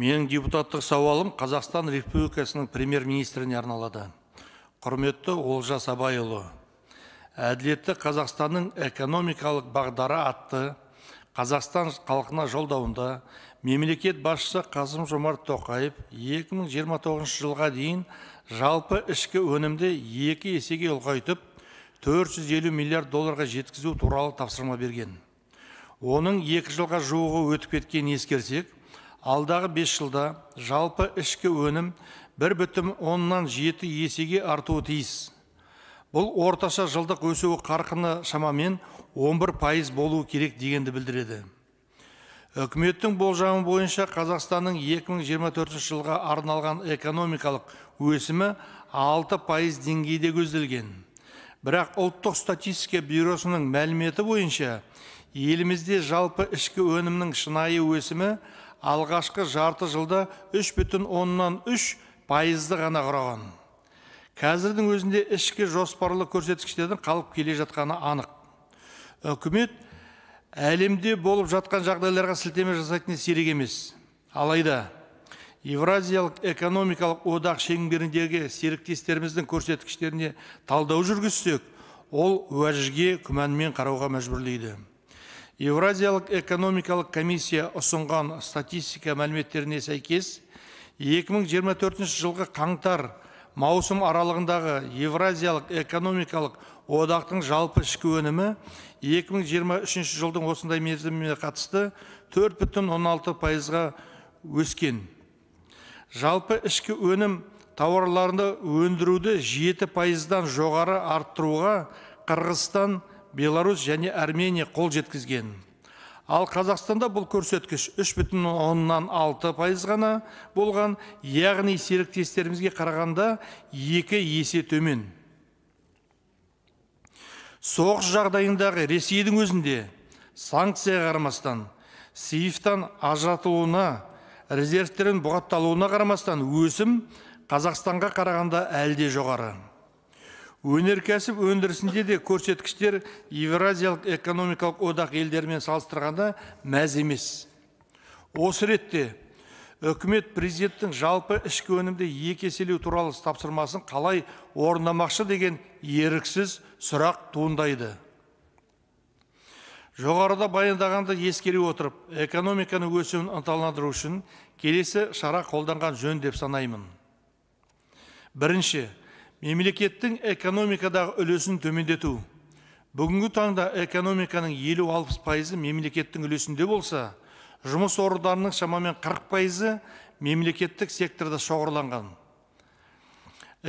менің депутаттық сауалым қазақстан республикасының премьер министріне арналады құрметті олжас абайұлы әділетті қазақстанның экономикалық бағдары атты қазақстан халқына жолдауында мемлекет басшысы қасым жомарт тоқаев 2029 жылға дейін жалпы ішкі өнімді екі есеге ұлғайтып 450 миллиард долларға жеткізу туралы тапсырма берген оның екі жылға жуығы өтіп кеткенін ескерсек алдағы 5 жылда жалпы ішкі өнім бір бүтін оннан жеті есеге артуы тиіс бұл орташа жылдық өсу қарқыны шамамен 11 пайыз болуы керек дегенді білдіреді үкіметтің болжамы бойынша қазақстанның 2024 жылға арналған экономикалық өсімі 6 пайыз деңгейде көзделген бірақ ұлттық статистика бюросының мәліметі бойынша елімізде жалпы ішкі өнімнің шынайы өсімі алғашқы жарты жылда үш бүтін оннан үш пайызды ғана құраған қазірдің өзінде ішкі жоспарлы көрсеткіштердің қалып келе жатқаны анық үкімет әлемде болып жатқан жағдайларға сілтеме жасайтын сирек емес алайда евразиялық экономикалық одақ шеңберіндегі серіктестеріміздің көрсеткіштеріне талдау жүргізсек ол уәжге күмәнмен қарауға мәжбүрлейді еуразиялық экономикалық комиссия ұсынған статистика мәліметтеріне сәйкес 2024 жылғы қаңтар маусым аралығындағы евразиялық экономикалық одақтың жалпы ішкі өнімі 2023 жылдың осындай мерзіміне қатысты 4,16 пайызға өскен жалпы ішкі өнім тауарларды өндіруді жеті пайыздан жоғары арттыруға қырғызстан беларусь және армения қол жеткізген ал қазақстанда бұл көрсеткіш үш бүтін оннан пайыз ғана болған яғни серіктестерімізге қарағанда екі есе төмен соғыс жағдайындағы ресейдің өзінде санкция қармастан, сейфтан ажатылуына, резервтерін бұғатталуына қарамастан өсім қазақстанға қарағанда әлде жоғары өнеркәсіп өндірісінде де көрсеткіштер евразиялық экономикалық одақ елдерімен салыстырғанда мәз емес осы ретте үкімет президенттің жалпы ішкі өнімді екі еселеу туралы тапсырмасын қалай орындамақшы деген еріксіз сұрақ туындайды жоғарыда баяндағанды ескере отырып экономиканың өсуін ынталандыру үшін келесі шара қолданған жөн деп санаймын бірінші мемлекеттің экономикадағы үлесін төмендету бүгінгі таңда экономиканың елу алпыс пайызы мемлекеттің үлесінде болса жұмыс орындарының шамамен қырық пайызы мемлекеттік секторда шоғырланған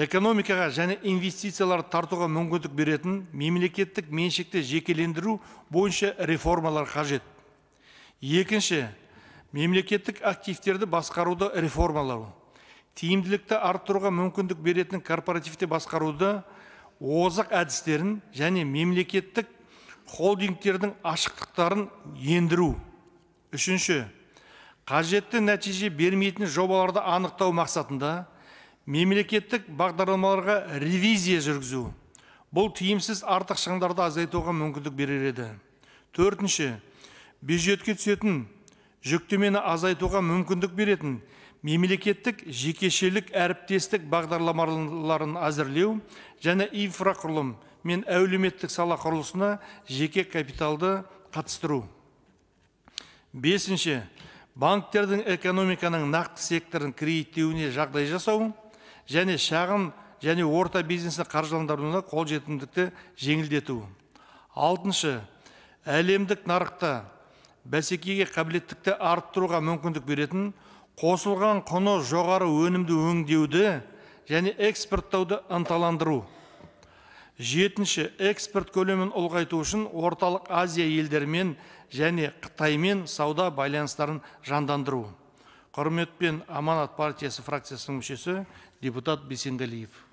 экономикаға және инвестицияларды тартуға мүмкіндік беретін мемлекеттік меншікті жекелендіру бойынша реформалар қажет екінші мемлекеттік активтерді басқаруды реформалау тиімділікті арттыруға мүмкіндік беретін корпоративті басқаруды озық әдістерін және мемлекеттік холдингтердің ашықтықтарын ендіру үшінші қажетті нәтиже бермейтін жобаларды анықтау мақсатында мемлекеттік бағдарламаларға ревизия жүргізу бұл тиімсіз артық шығындарды азайтуға мүмкіндік берер еді төртінші бюджетке түсетін жүктемені азайтуға мүмкіндік беретін мемлекеттік жекешелік әріптестік бағдарламаларын әзірлеу және инфрақұрылым мен әулеметтік сала құрылысына жеке капиталды қатыстыру бесінші банктердің экономиканың нақты секторын кредиттеуіне жағдай жасау және шағын және орта бизнесті қаржыландыруына қолжетімдікті жеңілдету алтыншы әлемдік нарықта бәсекеге қабілеттікті арттыруға мүмкіндік беретін қосылған құны жоғары өнімді өңдеуді және экспорттауды ынталандыру жетінші экспорт көлемін ұлғайту үшін орталық азия елдерімен және қытаймен сауда байланыстарын жандандыру құрметпен аманат партиясы фракциясының мүшесі депутат бейсенғалиев